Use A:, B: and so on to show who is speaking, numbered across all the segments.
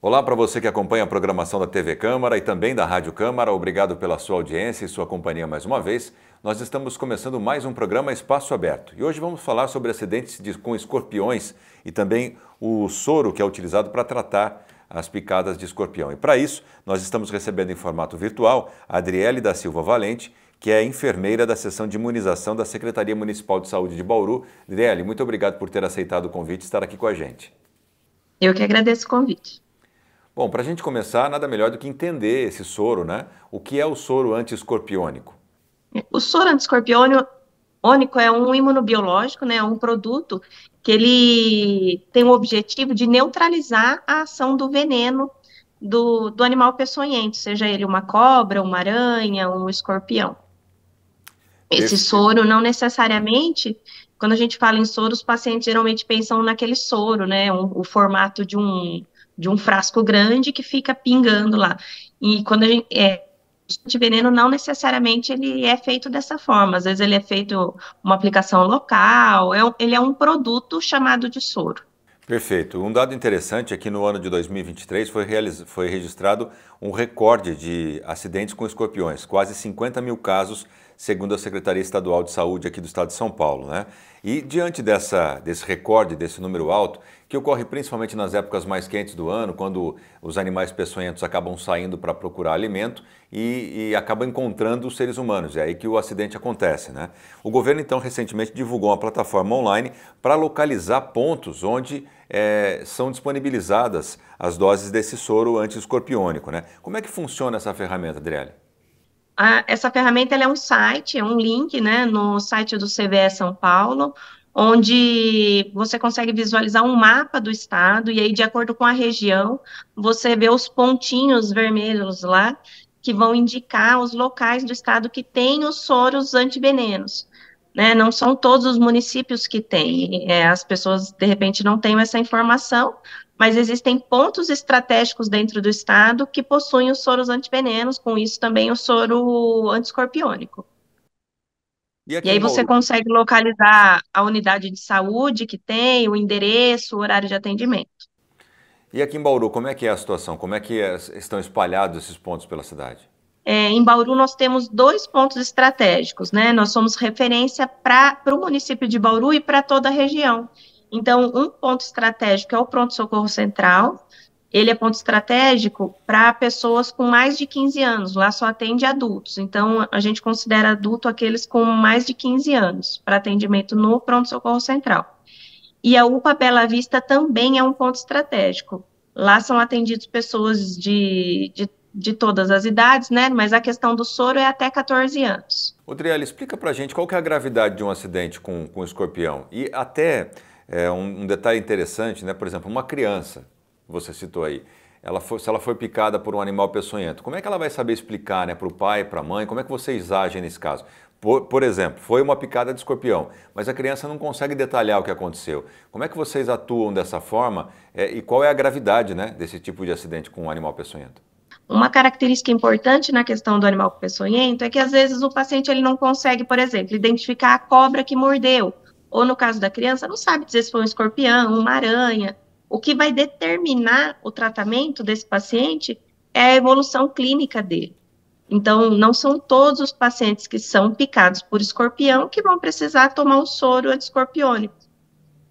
A: Olá para você que acompanha a programação da TV Câmara e também da Rádio Câmara, obrigado pela sua audiência e sua companhia mais uma vez. Nós estamos começando mais um programa Espaço Aberto e hoje vamos falar sobre acidentes de, com escorpiões e também o soro que é utilizado para tratar as picadas de escorpião. E para isso, nós estamos recebendo em formato virtual a Adriele da Silva Valente, que é enfermeira da seção de imunização da Secretaria Municipal de Saúde de Bauru. Adriele, muito obrigado por ter aceitado o convite e estar aqui com a gente.
B: Eu que agradeço o convite.
A: Bom, para a gente começar, nada melhor do que entender esse soro, né? O que é o soro antiescorpiônico?
B: O soro antiescorpiônico é um imunobiológico, né? É um produto que ele tem o objetivo de neutralizar a ação do veneno do, do animal peçonhento, seja ele uma cobra, uma aranha, um escorpião. Esse, Esse soro não necessariamente, quando a gente fala em soro, os pacientes geralmente pensam naquele soro, né? Um, o formato de um de um frasco grande que fica pingando lá. E quando a gente é, de veneno não necessariamente ele é feito dessa forma, às vezes ele é feito uma aplicação local, é, ele é um produto chamado de soro.
A: Perfeito. Um dado interessante é que no ano de 2023 foi, foi registrado um recorde de acidentes com escorpiões, quase 50 mil casos segundo a Secretaria Estadual de Saúde aqui do Estado de São Paulo. Né? E diante dessa, desse recorde, desse número alto, que ocorre principalmente nas épocas mais quentes do ano, quando os animais peçonhentos acabam saindo para procurar alimento e, e, acabam encontrando os seres humanos. É aí que o acidente acontece. Né? O governo, então, recentemente divulgou uma plataforma online para localizar pontos onde é, são disponibilizadas as doses desse soro antiescorpiônico. Né? Como é que funciona essa ferramenta, Adriele?
B: A, essa ferramenta é um site, é um link, né, no site do CVE São Paulo, onde você consegue visualizar um mapa do estado e aí, de acordo com a região, você vê os pontinhos vermelhos lá que vão indicar os locais do estado que tem os soros antivenenos. Né, não são todos os municípios que têm. É, as pessoas, de repente, não têm essa informação, mas existem pontos estratégicos dentro do estado que possuem os soros antivenenos, com isso também o soro antiscorpiônico. E, e aí você consegue localizar a unidade de saúde que tem, o endereço, o horário de atendimento.
A: E aqui em Bauru, como é que é a situação? Como é que é, estão espalhados esses pontos pela cidade?
B: É, em Bauru nós temos dois pontos estratégicos, né? Nós somos referência para o município de Bauru e para toda a região. Então, um ponto estratégico é o pronto-socorro central. Ele é ponto estratégico para pessoas com mais de 15 anos, lá só atende adultos. Então, a gente considera adulto aqueles com mais de 15 anos para atendimento no pronto-socorro central. E a UPA Bela Vista também é um ponto estratégico. Lá são atendidos pessoas de, de, de todas as idades, né? Mas a questão do soro é até 14 anos.
A: Odriela, explica pra gente qual que é a gravidade de um acidente com, com escorpião. E até é um, um, detalhe interessante, né? por exemplo, uma criança, você citou aí, ela foi, se ela foi picada por um animal peçonhento, como é que ela vai saber explicar né, para o pai, para a mãe, como é que vocês agem nesse caso? Por, por, exemplo, foi uma picada de escorpião, mas a criança não consegue detalhar o que aconteceu. Como é que vocês atuam dessa forma é, e qual é a gravidade né, desse tipo de acidente com um animal peçonhento?
B: Uma característica importante na questão do animal peçonhento é que às vezes o paciente ele não consegue, por exemplo, identificar a cobra que mordeu ou no caso da criança, não sabe dizer se foi um escorpião, uma aranha. O que vai determinar o tratamento desse paciente é a evolução clínica dele. Então, não são todos os pacientes que são picados por escorpião que vão precisar tomar o soro antiescorpiônico.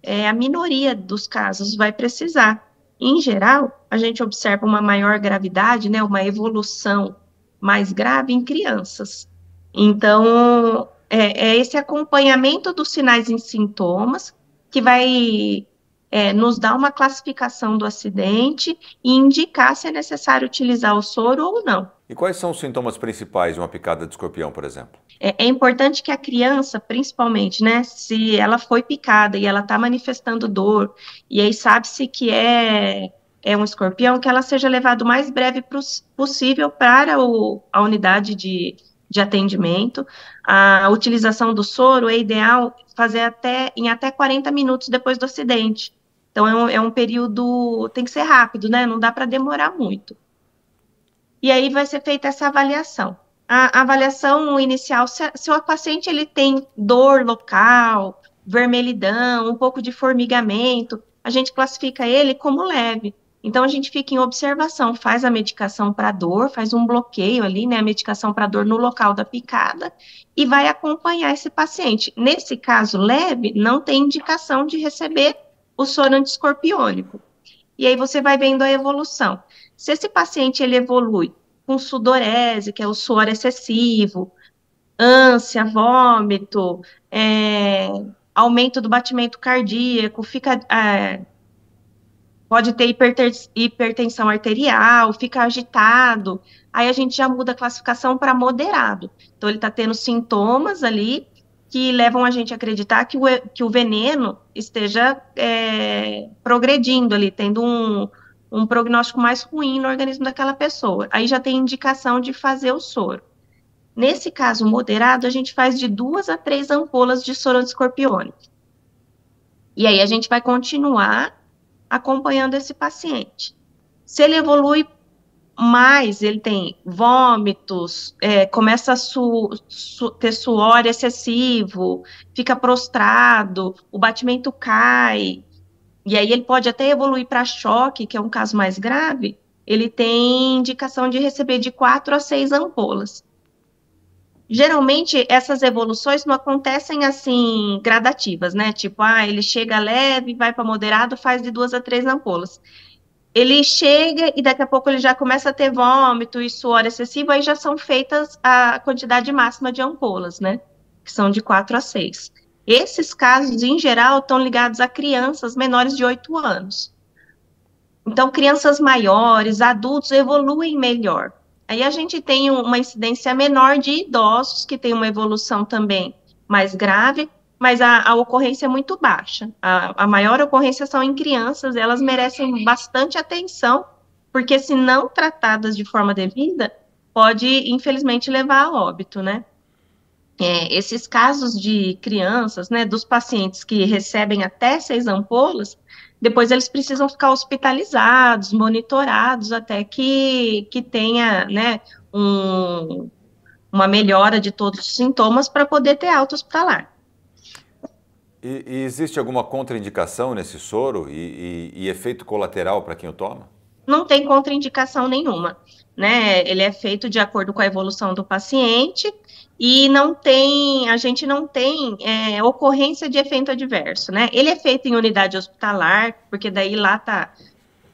B: É, a minoria dos casos vai precisar. Em geral, a gente observa uma maior gravidade, né, uma evolução mais grave em crianças. Então, é, é esse acompanhamento dos sinais e sintomas que vai é, nos dar uma classificação do acidente e indicar se é necessário utilizar o soro ou não.
A: E quais são os sintomas principais de uma picada de escorpião, por exemplo?
B: É, é importante que a criança, principalmente, né, se ela foi picada e ela está manifestando dor, e aí sabe-se que é, é um escorpião, que ela seja levada o mais breve possível para o, a unidade de de atendimento. A utilização do soro é ideal fazer até em até 40 minutos depois do acidente. Então é um, é um período, tem que ser rápido, né? Não dá para demorar muito. E aí vai ser feita essa avaliação. A, a avaliação inicial, se, se o paciente ele tem dor local, vermelhidão, um pouco de formigamento, a gente classifica ele como leve. Então a gente fica em observação, faz a medicação para dor, faz um bloqueio ali, né, a medicação para dor no local da picada e vai acompanhar esse paciente. Nesse caso leve, não tem indicação de receber o soro antiscorpiônico. E aí você vai vendo a evolução. Se esse paciente ele evolui com sudorese, que é o suor excessivo, ânsia, vômito, é, aumento do batimento cardíaco, fica é, pode ter hipertensão arterial, fica agitado, aí a gente já muda a classificação para moderado. Então, ele está tendo sintomas ali que levam a gente a acreditar que o, que o veneno esteja é, progredindo ali, tendo um, um prognóstico mais ruim no organismo daquela pessoa. Aí já tem indicação de fazer o soro. Nesse caso moderado, a gente faz de duas a três ampolas de soro de escorpione. E aí a gente vai continuar acompanhando esse paciente. Se ele evolui mais, ele tem vômitos, é, começa a su, su, ter suor excessivo, fica prostrado, o batimento cai, e aí ele pode até evoluir para choque, que é um caso mais grave, ele tem indicação de receber de quatro a seis ampolas geralmente essas evoluções não acontecem assim gradativas, né? Tipo, ah, ele chega leve, vai para moderado, faz de duas a três ampolas. Ele chega e daqui a pouco ele já começa a ter vômito e suor excessivo, aí já são feitas a quantidade máxima de ampolas, né? Que são de quatro a seis. Esses casos, em geral, estão ligados a crianças menores de oito anos. Então, crianças maiores, adultos evoluem melhor, Aí a gente tem uma incidência menor de idosos, que tem uma evolução também mais grave, mas a, a ocorrência é muito baixa. A, a maior ocorrência são em crianças, elas merecem bastante atenção, porque se não tratadas de forma devida, pode, infelizmente, levar a óbito, né? é, esses casos de crianças, né, dos pacientes que recebem até seis ampolas, depois eles precisam ficar hospitalizados, monitorados até que, que tenha, né, um, uma melhora de todos os sintomas para poder ter alta hospitalar.
A: E, e, existe alguma contraindicação nesse soro e, e, e efeito colateral para quem o toma?
B: Não tem contraindicação nenhuma, né? Ele é feito de acordo com a evolução do paciente e não tem, a gente não tem é, ocorrência de efeito adverso, né? Ele é feito em unidade hospitalar, porque daí lá tá,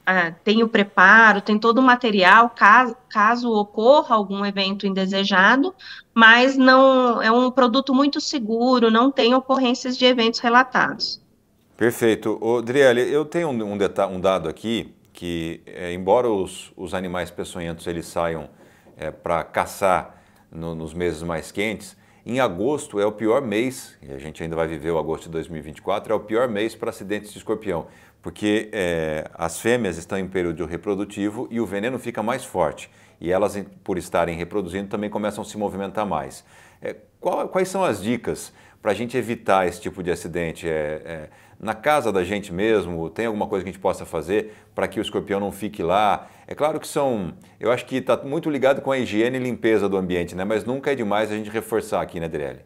B: ah, tem o preparo, tem todo o material, caso, caso ocorra algum evento indesejado, mas não é um produto muito seguro, não tem ocorrências de eventos relatados.
A: Perfeito. Adriele, eu tenho um, um, dado aqui que, é, embora os, os animais peçonhentos eles saiam é, para caçar no, nos meses mais quentes, em agosto é o pior mês, e a gente ainda vai viver o agosto de 2024, é o pior mês para acidentes de escorpião, porque é, as fêmeas estão em período reprodutivo e o veneno fica mais forte. E elas, por estarem reproduzindo, também começam a se movimentar mais. É, qual, quais são as dicas para a gente evitar esse tipo de acidente? É, é, na casa da gente mesmo, tem alguma coisa que a gente possa fazer para que o escorpião não fique lá? É claro que são. Eu acho que está muito ligado com a higiene e limpeza do ambiente, né? Mas nunca é demais a gente reforçar aqui, né, Adriele?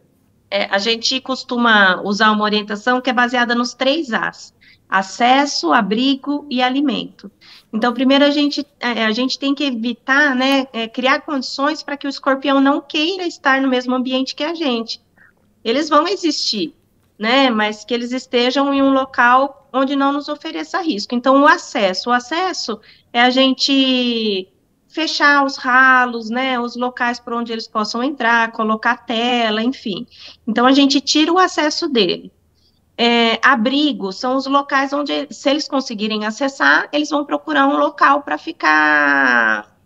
B: É, a gente costuma usar uma orientação que é baseada nos três As: acesso, abrigo e alimento. Então, primeiro a gente, é, a gente tem que evitar, né, é, criar condições para que o escorpião não queira estar no mesmo ambiente que a gente eles vão existir, né? Mas que eles estejam em um local onde não nos ofereça risco. Então, o acesso, o acesso é a gente fechar os ralos, né, os locais por onde eles possam entrar, colocar tela, enfim. Então a gente tira o acesso dele. É, abrigo são os locais onde, se eles conseguirem acessar, eles vão procurar um local para ficar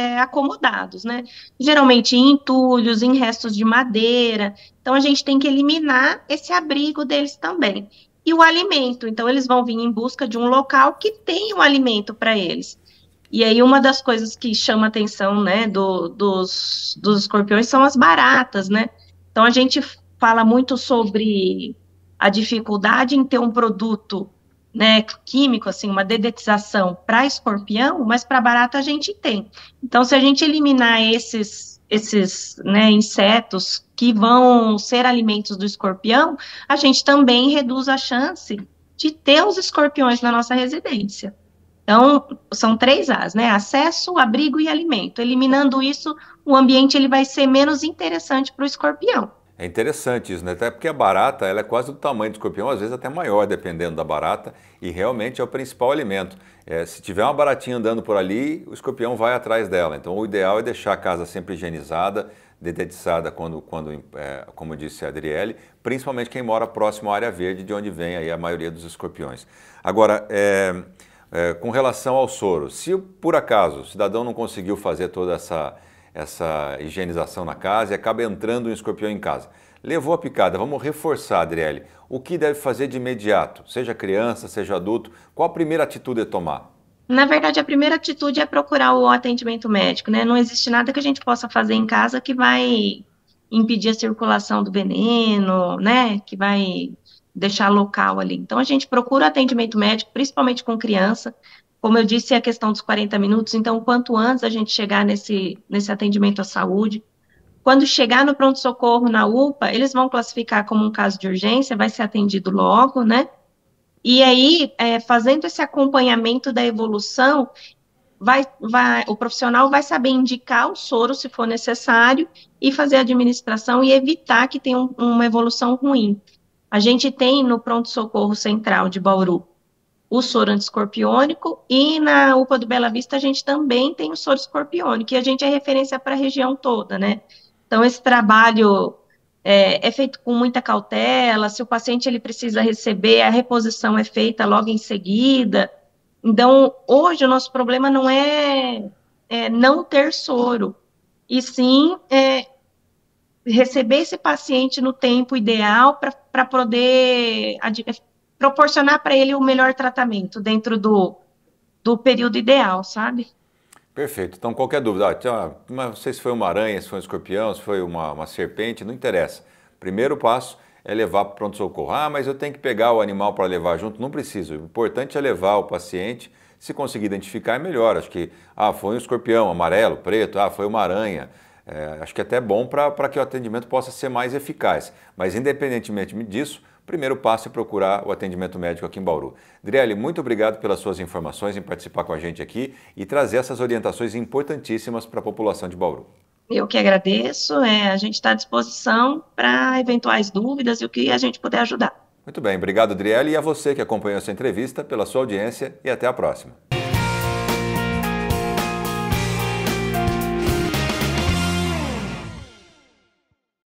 B: é, acomodados, né? Geralmente em entulhos, em restos de madeira. Então a gente tem que eliminar esse abrigo deles também. E o alimento, então eles vão vir em busca de um local que tenha um alimento para eles. E aí uma das coisas que chama atenção, né, do, dos, dos escorpiões são as baratas, né? Então a gente fala muito sobre a dificuldade em ter um produto né, químico, assim, uma dedetização para escorpião, mas para barata a gente tem. Então, se a gente eliminar esses, esses né, insetos que vão ser alimentos do escorpião, a gente também reduz a chance de ter os escorpiões na nossa residência. Então, são três As, né? Acesso, abrigo e alimento. Eliminando isso, o ambiente ele vai ser menos interessante para o escorpião.
A: É interessante isso, né? Até porque a barata ela é quase do tamanho do escorpião, às vezes até maior, dependendo da barata, e realmente é o principal alimento. É, se tiver uma baratinha andando por ali, o escorpião vai atrás dela. Então o ideal é deixar a casa sempre higienizada, dedetizada, quando, quando, é, como disse a Adriele, principalmente quem mora próximo à área verde, de onde vem aí a maioria dos escorpiões. Agora, é, é com relação ao soro, se por acaso o cidadão não conseguiu fazer toda essa essa higienização na casa e acaba entrando um escorpião em casa. Levou a picada, vamos reforçar, Adriele. O que deve fazer de imediato? Seja criança, seja adulto, qual a primeira atitude a é tomar?
B: Na verdade, a primeira atitude é procurar o atendimento médico, né? Não existe nada que a gente possa fazer em casa que vai impedir a circulação do veneno, né? Que vai deixar local ali. Então, a gente procura atendimento médico, principalmente com criança, como eu disse, é a questão dos 40 minutos, então quanto antes a gente chegar nesse, nesse atendimento à saúde, quando chegar no pronto-socorro, na UPA, eles vão classificar como um caso de urgência, vai ser atendido logo, né? E aí, é, fazendo esse acompanhamento da evolução, vai, vai, o profissional vai saber indicar o soro se for necessário e fazer a administração e evitar que tenha um, uma evolução ruim. A gente tem no pronto-socorro central de Bauru o soro antiscorpiônico, e na UPA do Bela Vista a gente também tem o soro escorpiônico, e a gente é referência para a região toda, né? Então, esse trabalho é, é, feito com muita cautela, se o paciente ele precisa receber, a reposição é feita logo em seguida. Então, hoje o nosso problema não é, é não ter soro, e sim é, receber esse paciente no tempo ideal para poder proporcionar para ele o melhor tratamento dentro do, do período ideal, sabe?
A: Perfeito. Então, qualquer dúvida, ah, não sei se foi uma aranha, se foi um escorpião, se foi uma, uma serpente, não interessa. Primeiro passo é levar para o pronto-socorro. Ah, mas eu tenho que pegar o animal para levar junto? Não preciso. O importante é levar o paciente. Se conseguir identificar, é melhor. Acho que, ah, foi um escorpião amarelo, preto, ah, foi uma aranha. É, acho que é até bom para que o atendimento possa ser mais eficaz. Mas, independentemente disso, primeiro passo é procurar o atendimento médico aqui em Bauru. Driele, muito obrigado pelas suas informações, em participar com a gente aqui e trazer essas orientações importantíssimas para a população de Bauru.
B: Eu que agradeço, é, a gente está à disposição para eventuais dúvidas e o que a gente puder ajudar.
A: Muito bem, obrigado, Driele, e a você que acompanhou essa entrevista, pela sua audiência e até a próxima.